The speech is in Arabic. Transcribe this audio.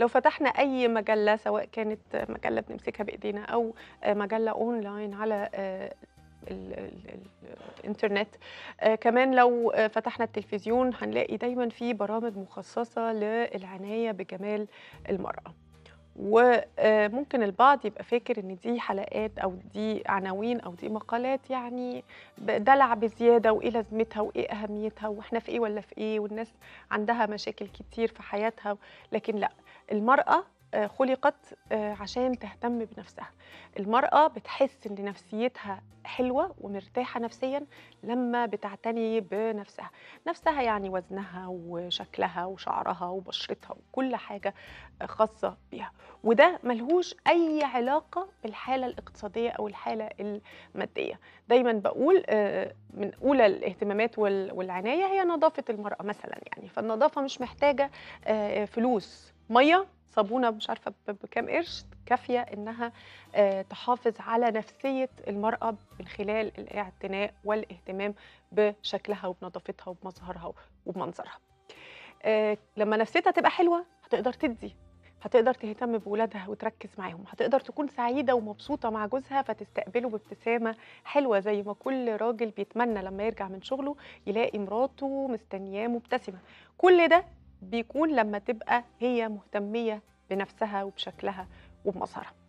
لو فتحنا اي مجله سواء كانت مجله بنمسكها بايدينا او مجله اونلاين على آه، الانترنت آه، كمان لو فتحنا التلفزيون هنلاقي دايما في برامج مخصصه للعنايه بجمال المراه وممكن آه، البعض يبقى فاكر ان دي حلقات او دي عناوين او دي مقالات يعني دلع بزياده وايه لازمتها وايه اهميتها واحنا في ايه ولا في ايه والناس عندها مشاكل كتير في حياتها لكن لا المراه آه، خلقت آه، عشان تهتم بنفسها المرأة بتحس إن نفسيتها حلوة ومرتاحة نفسيا لما بتعتني بنفسها نفسها يعني وزنها وشكلها وشعرها وبشرتها وكل حاجة خاصة بيها وده ملهوش أي علاقة بالحالة الاقتصادية أو الحالة المادية دايما بقول آه، من أولى الاهتمامات والعناية هي نظافة المرأة مثلا يعني فالنظافة مش محتاجة فلوس مية صابونه مش عارفه بكام قرش كافيه انها آه، تحافظ على نفسيه المراه من خلال الاعتناء والاهتمام بشكلها وبنظافتها وبمظهرها وبمنظرها. آه، لما نفسيتها تبقى حلوه هتقدر تدي هتقدر تهتم بولادها وتركز معاهم هتقدر تكون سعيدة ومبسوطة مع جوزها فتستقبله بابتسامة حلوة زي ما كل راجل بيتمنى لما يرجع من شغله يلاقي مراته مستنياه مبتسمة كل ده بيكون لما تبقى هي مهتمية بنفسها وبشكلها وبمظهرها